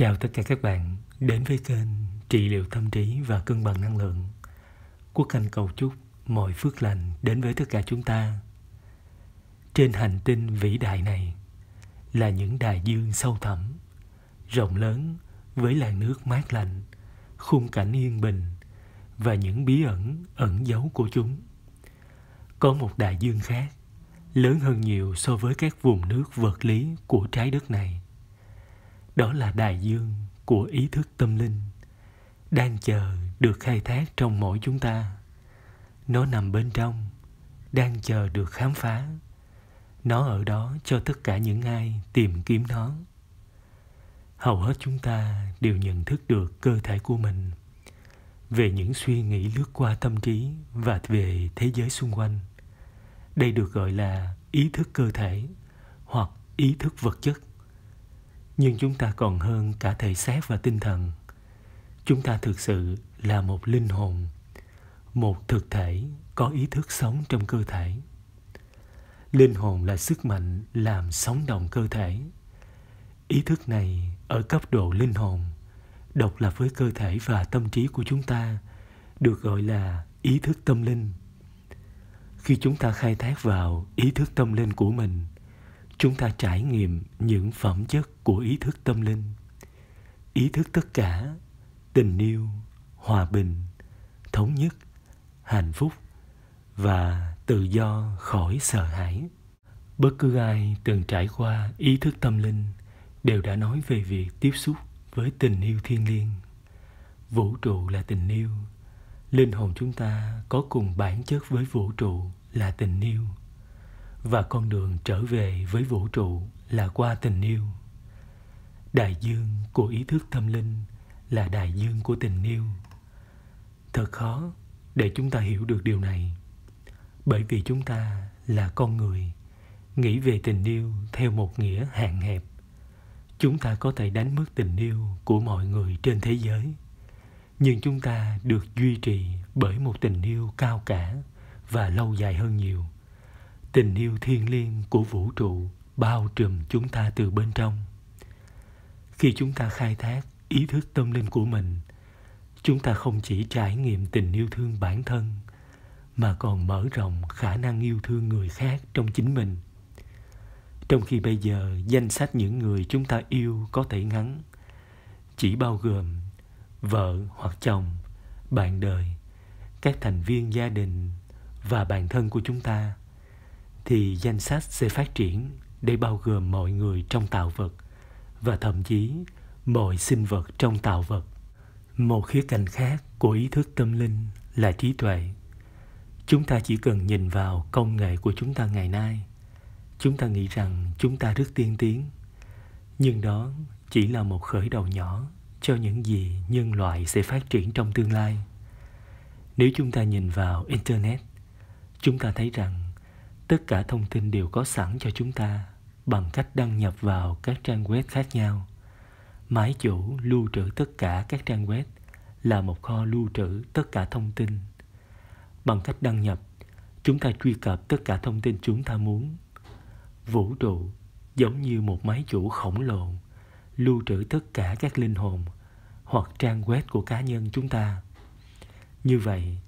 Chào tất cả các bạn đến với kênh Trị liệu tâm trí và cân bằng năng lượng. Quốc Anh cầu chúc mọi phước lành đến với tất cả chúng ta. Trên hành tinh vĩ đại này là những đại dương sâu thẳm, rộng lớn với làn nước mát lạnh, khung cảnh yên bình và những bí ẩn ẩn giấu của chúng. Có một đại dương khác lớn hơn nhiều so với các vùng nước vật lý của trái đất này đó là đại dương của ý thức tâm linh đang chờ được khai thác trong mỗi chúng ta nó nằm bên trong đang chờ được khám phá nó ở đó cho tất cả những ai tìm kiếm nó hầu hết chúng ta đều nhận thức được cơ thể của mình về những suy nghĩ lướt qua tâm trí và về thế giới xung quanh đây được gọi là ý thức cơ thể hoặc ý thức vật chất nhưng chúng ta còn hơn cả thể xác và tinh thần chúng ta thực sự là một linh hồn một thực thể có ý thức sống trong cơ thể linh hồn là sức mạnh làm sống động cơ thể ý thức này ở cấp độ linh hồn độc lập với cơ thể và tâm trí của chúng ta được gọi là ý thức tâm linh khi chúng ta khai thác vào ý thức tâm linh của mình chúng ta trải nghiệm những phẩm chất của ý thức tâm linh ý thức tất cả tình yêu hòa bình thống nhất hạnh phúc và tự do khỏi sợ hãi bất cứ ai từng trải qua ý thức tâm linh đều đã nói về việc tiếp xúc với tình yêu thiên liêng vũ trụ là tình yêu linh hồn chúng ta có cùng bản chất với vũ trụ là tình yêu và con đường trở về với vũ trụ là qua tình yêu đại dương của ý thức tâm linh là đại dương của tình yêu thật khó để chúng ta hiểu được điều này bởi vì chúng ta là con người nghĩ về tình yêu theo một nghĩa hạn hẹp chúng ta có thể đánh mất tình yêu của mọi người trên thế giới nhưng chúng ta được duy trì bởi một tình yêu cao cả và lâu dài hơn nhiều tình yêu thiêng liêng của vũ trụ bao trùm chúng ta từ bên trong khi chúng ta khai thác ý thức tâm linh của mình chúng ta không chỉ trải nghiệm tình yêu thương bản thân mà còn mở rộng khả năng yêu thương người khác trong chính mình trong khi bây giờ danh sách những người chúng ta yêu có thể ngắn chỉ bao gồm vợ hoặc chồng bạn đời các thành viên gia đình và bản thân của chúng ta thì danh sách sẽ phát triển để bao gồm mọi người trong tạo vật và thậm chí mọi sinh vật trong tạo vật. Một khía cạnh khác của ý thức tâm linh là trí tuệ. Chúng ta chỉ cần nhìn vào công nghệ của chúng ta ngày nay, chúng ta nghĩ rằng chúng ta rất tiên tiến. Nhưng đó chỉ là một khởi đầu nhỏ cho những gì nhân loại sẽ phát triển trong tương lai. Nếu chúng ta nhìn vào internet, chúng ta thấy rằng tất cả thông tin đều có sẵn cho chúng ta bằng cách đăng nhập vào các trang web khác nhau Máy chủ lưu trữ tất cả các trang web là một kho lưu trữ tất cả thông tin bằng cách đăng nhập chúng ta truy cập tất cả thông tin chúng ta muốn vũ trụ giống như một máy chủ khổng lồ lưu trữ tất cả các linh hồn hoặc trang web của cá nhân chúng ta như vậy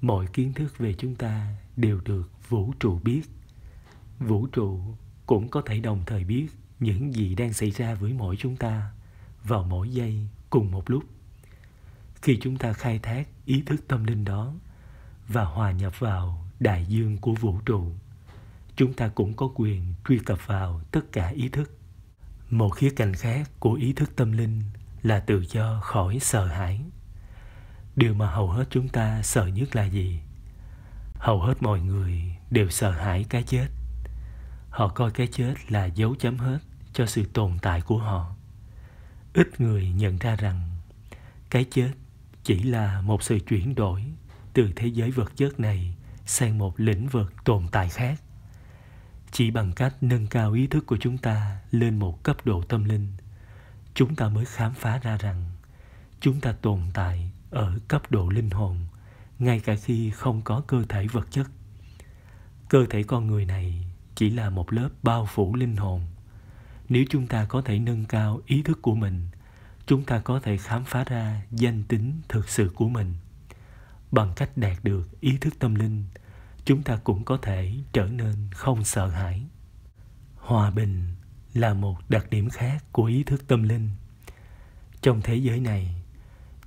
mọi kiến thức về chúng ta đều được vũ trụ biết vũ trụ cũng có thể đồng thời biết những gì đang xảy ra với mỗi chúng ta vào mỗi giây cùng một lúc khi chúng ta khai thác ý thức tâm linh đó và hòa nhập vào đại dương của vũ trụ chúng ta cũng có quyền truy cập vào tất cả ý thức một khía cạnh khác của ý thức tâm linh là tự do khỏi sợ hãi điều mà hầu hết chúng ta sợ nhất là gì hầu hết mọi người đều sợ hãi cái chết họ coi cái chết là dấu chấm hết cho sự tồn tại của họ ít người nhận ra rằng cái chết chỉ là một sự chuyển đổi từ thế giới vật chất này sang một lĩnh vực tồn tại khác chỉ bằng cách nâng cao ý thức của chúng ta lên một cấp độ tâm linh chúng ta mới khám phá ra rằng chúng ta tồn tại ở cấp độ linh hồn ngay cả khi không có cơ thể vật chất cơ thể con người này chỉ là một lớp bao phủ linh hồn nếu chúng ta có thể nâng cao ý thức của mình chúng ta có thể khám phá ra danh tính thực sự của mình bằng cách đạt được ý thức tâm linh chúng ta cũng có thể trở nên không sợ hãi hòa bình là một đặc điểm khác của ý thức tâm linh trong thế giới này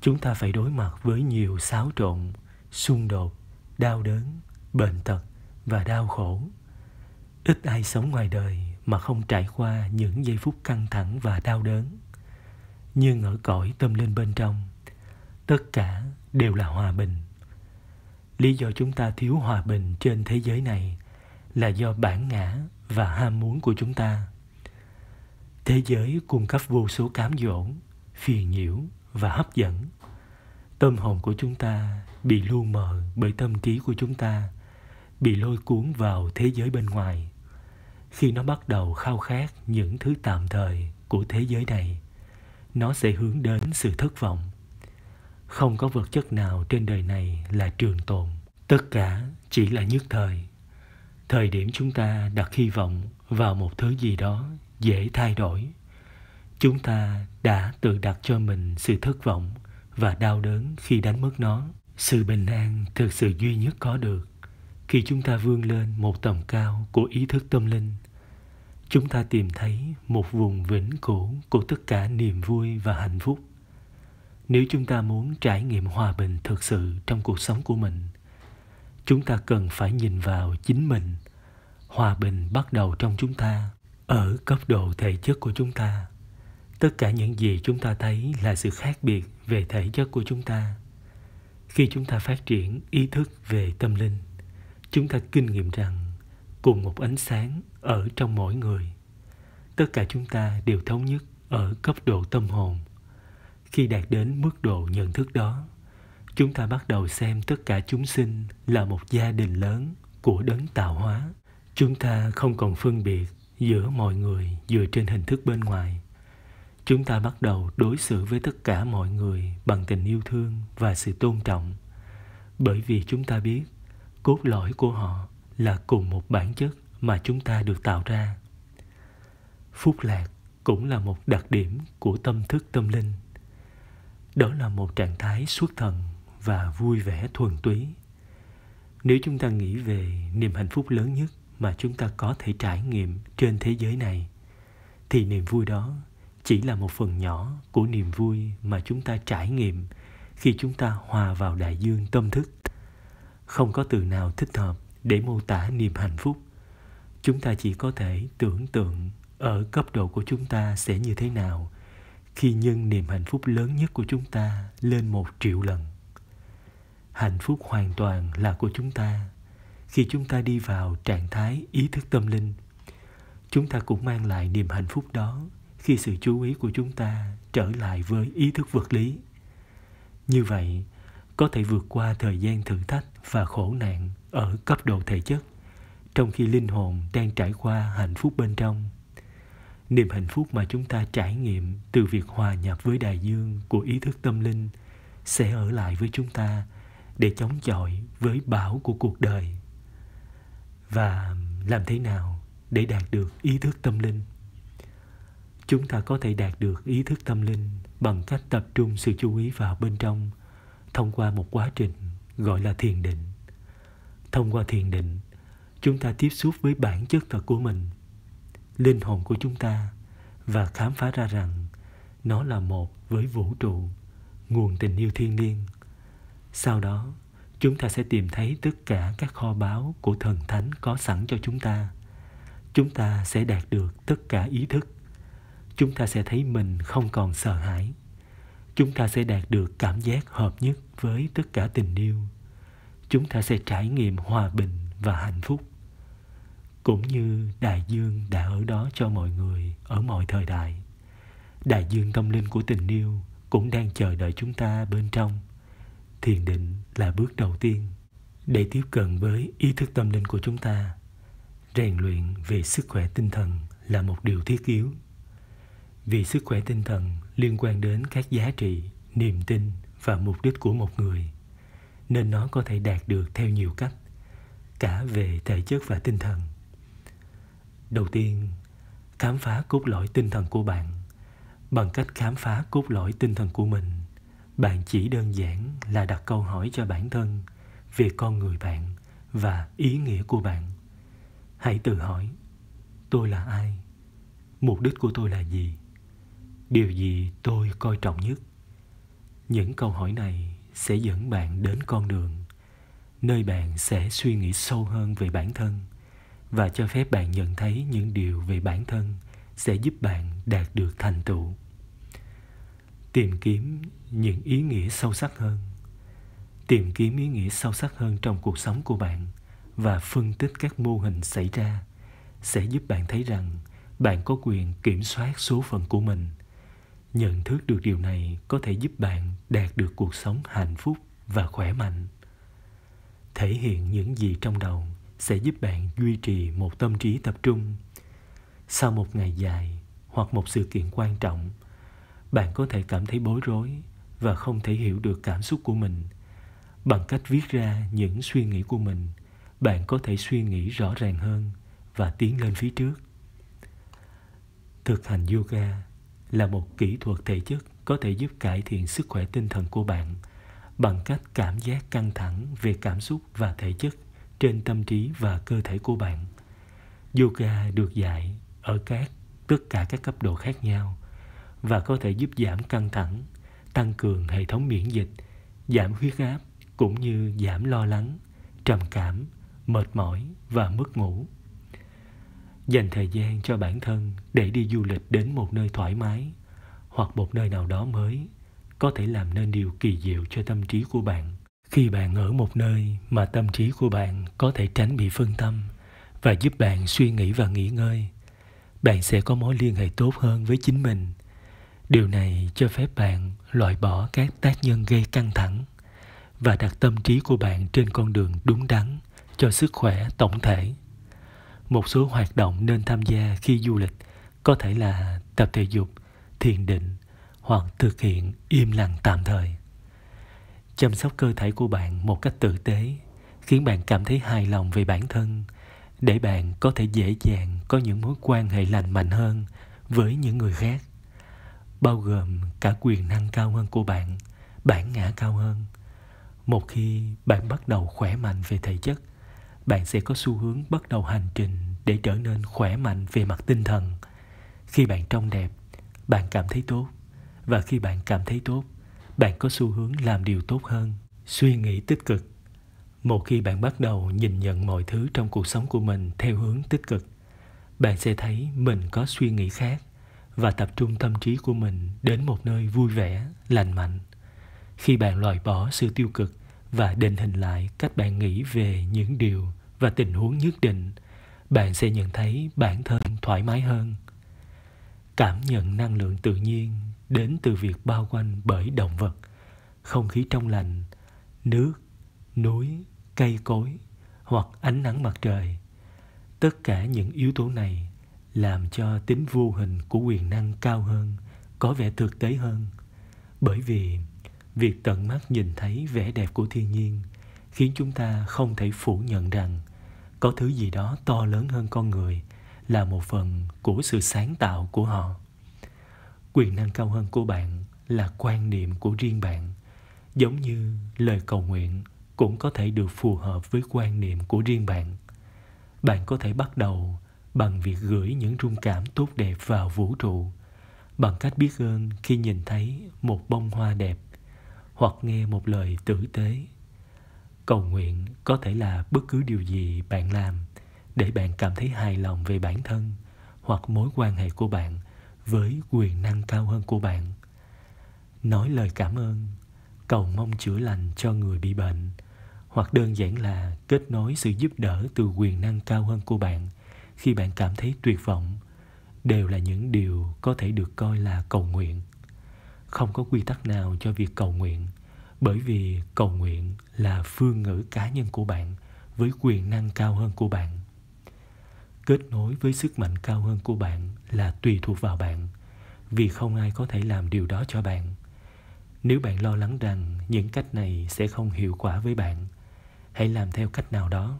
chúng ta phải đối mặt với nhiều xáo trộn xung đột đau đớn bệnh tật và đau khổ ít ai sống ngoài đời mà không trải qua những giây phút căng thẳng và đau đớn nhưng ở cõi tâm linh bên trong tất cả đều là hòa bình lý do chúng ta thiếu hòa bình trên thế giới này là do bản ngã và ham muốn của chúng ta thế giới cung cấp vô số cám dỗ phiền nhiễu và hấp dẫn tâm hồn của chúng ta bị lu mờ bởi tâm trí của chúng ta bị lôi cuốn vào thế giới bên ngoài khi nó bắt đầu khao khát những thứ tạm thời của thế giới này nó sẽ hướng đến sự thất vọng không có vật chất nào trên đời này là trường tồn tất cả chỉ là nhất thời thời điểm chúng ta đặt hy vọng vào một thứ gì đó dễ thay đổi chúng ta đã tự đặt cho mình sự thất vọng và đau đớn khi đánh mất nó. Sự bình an thực sự duy nhất có được khi chúng ta vươn lên một tầm cao của ý thức tâm linh. Chúng ta tìm thấy một vùng vĩnh cửu của tất cả niềm vui và hạnh phúc. Nếu chúng ta muốn trải nghiệm hòa bình thực sự trong cuộc sống của mình, chúng ta cần phải nhìn vào chính mình. Hòa bình bắt đầu trong chúng ta, ở cấp độ thể chất của chúng ta tất cả những gì chúng ta thấy là sự khác biệt về thể chất của chúng ta khi chúng ta phát triển ý thức về tâm linh chúng ta kinh nghiệm rằng cùng một ánh sáng ở trong mỗi người tất cả chúng ta đều thống nhất ở cấp độ tâm hồn khi đạt đến mức độ nhận thức đó chúng ta bắt đầu xem tất cả chúng sinh là một gia đình lớn của đấng tạo hóa chúng ta không còn phân biệt giữa mọi người dựa trên hình thức bên ngoài chúng ta bắt đầu đối xử với tất cả mọi người bằng tình yêu thương và sự tôn trọng bởi vì chúng ta biết cốt lõi của họ là cùng một bản chất mà chúng ta được tạo ra phúc lạc cũng là một đặc điểm của tâm thức tâm linh đó là một trạng thái xuất thần và vui vẻ thuần túy nếu chúng ta nghĩ về niềm hạnh phúc lớn nhất mà chúng ta có thể trải nghiệm trên thế giới này thì niềm vui đó chỉ là một phần nhỏ của niềm vui mà chúng ta trải nghiệm khi chúng ta hòa vào đại dương tâm thức không có từ nào thích hợp để mô tả niềm hạnh phúc chúng ta chỉ có thể tưởng tượng ở cấp độ của chúng ta sẽ như thế nào khi nhân niềm hạnh phúc lớn nhất của chúng ta lên một triệu lần hạnh phúc hoàn toàn là của chúng ta khi chúng ta đi vào trạng thái ý thức tâm linh chúng ta cũng mang lại niềm hạnh phúc đó khi sự chú ý của chúng ta trở lại với ý thức vật lý như vậy có thể vượt qua thời gian thử thách và khổ nạn ở cấp độ thể chất trong khi linh hồn đang trải qua hạnh phúc bên trong niềm hạnh phúc mà chúng ta trải nghiệm từ việc hòa nhập với đại dương của ý thức tâm linh sẽ ở lại với chúng ta để chống chọi với bão của cuộc đời và làm thế nào để đạt được ý thức tâm linh chúng ta có thể đạt được ý thức tâm linh bằng cách tập trung sự chú ý vào bên trong thông qua một quá trình gọi là thiền định thông qua thiền định chúng ta tiếp xúc với bản chất thật của mình linh hồn của chúng ta và khám phá ra rằng nó là một với vũ trụ nguồn tình yêu thiên liêng sau đó chúng ta sẽ tìm thấy tất cả các kho báu của thần thánh có sẵn cho chúng ta chúng ta sẽ đạt được tất cả ý thức chúng ta sẽ thấy mình không còn sợ hãi chúng ta sẽ đạt được cảm giác hợp nhất với tất cả tình yêu chúng ta sẽ trải nghiệm hòa bình và hạnh phúc cũng như đại dương đã ở đó cho mọi người ở mọi thời đại đại dương tâm linh của tình yêu cũng đang chờ đợi chúng ta bên trong thiền định là bước đầu tiên để tiếp cận với ý thức tâm linh của chúng ta rèn luyện về sức khỏe tinh thần là một điều thiết yếu vì sức khỏe tinh thần liên quan đến các giá trị niềm tin và mục đích của một người nên nó có thể đạt được theo nhiều cách cả về thể chất và tinh thần đầu tiên khám phá cốt lõi tinh thần của bạn bằng cách khám phá cốt lõi tinh thần của mình bạn chỉ đơn giản là đặt câu hỏi cho bản thân về con người bạn và ý nghĩa của bạn hãy tự hỏi tôi là ai mục đích của tôi là gì điều gì tôi coi trọng nhất những câu hỏi này sẽ dẫn bạn đến con đường nơi bạn sẽ suy nghĩ sâu hơn về bản thân và cho phép bạn nhận thấy những điều về bản thân sẽ giúp bạn đạt được thành tựu tìm kiếm những ý nghĩa sâu sắc hơn tìm kiếm ý nghĩa sâu sắc hơn trong cuộc sống của bạn và phân tích các mô hình xảy ra sẽ giúp bạn thấy rằng bạn có quyền kiểm soát số phận của mình nhận thức được điều này có thể giúp bạn đạt được cuộc sống hạnh phúc và khỏe mạnh thể hiện những gì trong đầu sẽ giúp bạn duy trì một tâm trí tập trung sau một ngày dài hoặc một sự kiện quan trọng bạn có thể cảm thấy bối rối và không thể hiểu được cảm xúc của mình bằng cách viết ra những suy nghĩ của mình bạn có thể suy nghĩ rõ ràng hơn và tiến lên phía trước thực hành yoga là một kỹ thuật thể chất có thể giúp cải thiện sức khỏe tinh thần của bạn bằng cách cảm giác căng thẳng về cảm xúc và thể chất trên tâm trí và cơ thể của bạn. Yoga được dạy ở các tất cả các cấp độ khác nhau và có thể giúp giảm căng thẳng, tăng cường hệ thống miễn dịch, giảm huyết áp cũng như giảm lo lắng, trầm cảm, mệt mỏi và mất ngủ dành thời gian cho bản thân để đi du lịch đến một nơi thoải mái hoặc một nơi nào đó mới có thể làm nên điều kỳ diệu cho tâm trí của bạn khi bạn ở một nơi mà tâm trí của bạn có thể tránh bị phân tâm và giúp bạn suy nghĩ và nghỉ ngơi bạn sẽ có mối liên hệ tốt hơn với chính mình điều này cho phép bạn loại bỏ các tác nhân gây căng thẳng và đặt tâm trí của bạn trên con đường đúng đắn cho sức khỏe tổng thể một số hoạt động nên tham gia khi du lịch có thể là tập thể dục thiền định hoặc thực hiện im lặng tạm thời chăm sóc cơ thể của bạn một cách tử tế khiến bạn cảm thấy hài lòng về bản thân để bạn có thể dễ dàng có những mối quan hệ lành mạnh hơn với những người khác bao gồm cả quyền năng cao hơn của bạn bản ngã cao hơn một khi bạn bắt đầu khỏe mạnh về thể chất bạn sẽ có xu hướng bắt đầu hành trình để trở nên khỏe mạnh về mặt tinh thần khi bạn trông đẹp bạn cảm thấy tốt và khi bạn cảm thấy tốt bạn có xu hướng làm điều tốt hơn suy nghĩ tích cực một khi bạn bắt đầu nhìn nhận mọi thứ trong cuộc sống của mình theo hướng tích cực bạn sẽ thấy mình có suy nghĩ khác và tập trung tâm trí của mình đến một nơi vui vẻ lành mạnh khi bạn loại bỏ sự tiêu cực và định hình lại cách bạn nghĩ về những điều và tình huống nhất định bạn sẽ nhận thấy bản thân thoải mái hơn cảm nhận năng lượng tự nhiên đến từ việc bao quanh bởi động vật không khí trong lành nước núi cây cối hoặc ánh nắng mặt trời tất cả những yếu tố này làm cho tính vô hình của quyền năng cao hơn có vẻ thực tế hơn bởi vì việc tận mắt nhìn thấy vẻ đẹp của thiên nhiên khiến chúng ta không thể phủ nhận rằng có thứ gì đó to lớn hơn con người là một phần của sự sáng tạo của họ quyền năng cao hơn của bạn là quan niệm của riêng bạn giống như lời cầu nguyện cũng có thể được phù hợp với quan niệm của riêng bạn bạn có thể bắt đầu bằng việc gửi những rung cảm tốt đẹp vào vũ trụ bằng cách biết ơn khi nhìn thấy một bông hoa đẹp hoặc nghe một lời tử tế cầu nguyện có thể là bất cứ điều gì bạn làm để bạn cảm thấy hài lòng về bản thân hoặc mối quan hệ của bạn với quyền năng cao hơn của bạn nói lời cảm ơn cầu mong chữa lành cho người bị bệnh hoặc đơn giản là kết nối sự giúp đỡ từ quyền năng cao hơn của bạn khi bạn cảm thấy tuyệt vọng đều là những điều có thể được coi là cầu nguyện không có quy tắc nào cho việc cầu nguyện bởi vì cầu nguyện là phương ngữ cá nhân của bạn với quyền năng cao hơn của bạn kết nối với sức mạnh cao hơn của bạn là tùy thuộc vào bạn vì không ai có thể làm điều đó cho bạn nếu bạn lo lắng rằng những cách này sẽ không hiệu quả với bạn hãy làm theo cách nào đó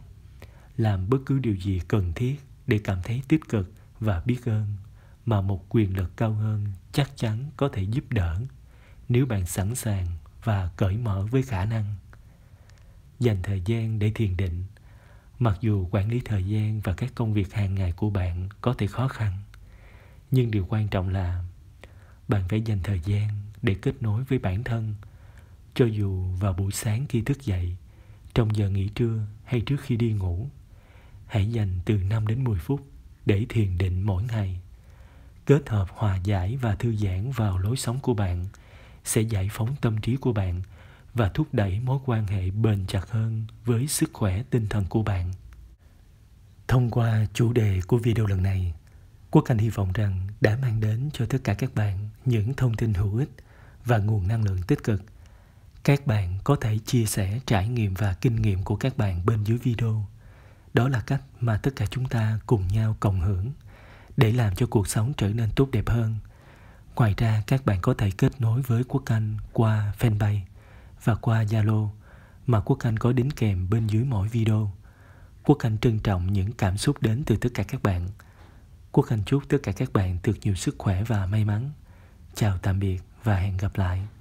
làm bất cứ điều gì cần thiết để cảm thấy tích cực và biết ơn mà một quyền lực cao hơn chắc chắn có thể giúp đỡ nếu bạn sẵn sàng và cởi mở với khả năng dành thời gian để thiền định mặc dù quản lý thời gian và các công việc hàng ngày của bạn có thể khó khăn nhưng điều quan trọng là bạn phải dành thời gian để kết nối với bản thân cho dù vào buổi sáng khi thức dậy trong giờ nghỉ trưa hay trước khi đi ngủ hãy dành từ 5 đến 10 phút để thiền định mỗi ngày kết hợp hòa giải và thư giãn vào lối sống của bạn sẽ giải phóng tâm trí của bạn và thúc đẩy mối quan hệ bền chặt hơn với sức khỏe tinh thần của bạn. Thông qua chủ đề của video lần này, Quốc Anh hy vọng rằng đã mang đến cho tất cả các bạn những thông tin hữu ích và nguồn năng lượng tích cực. Các bạn có thể chia sẻ trải nghiệm và kinh nghiệm của các bạn bên dưới video. Đó là cách mà tất cả chúng ta cùng nhau cộng hưởng để làm cho cuộc sống trở nên tốt đẹp hơn – Ngoài ra các bạn có thể kết nối với Quốc Anh qua fanpage và qua Zalo mà Quốc Anh có đính kèm bên dưới mỗi video. Quốc Anh trân trọng những cảm xúc đến từ tất cả các bạn. Quốc Anh chúc tất cả các bạn được nhiều sức khỏe và may mắn. Chào tạm biệt và hẹn gặp lại.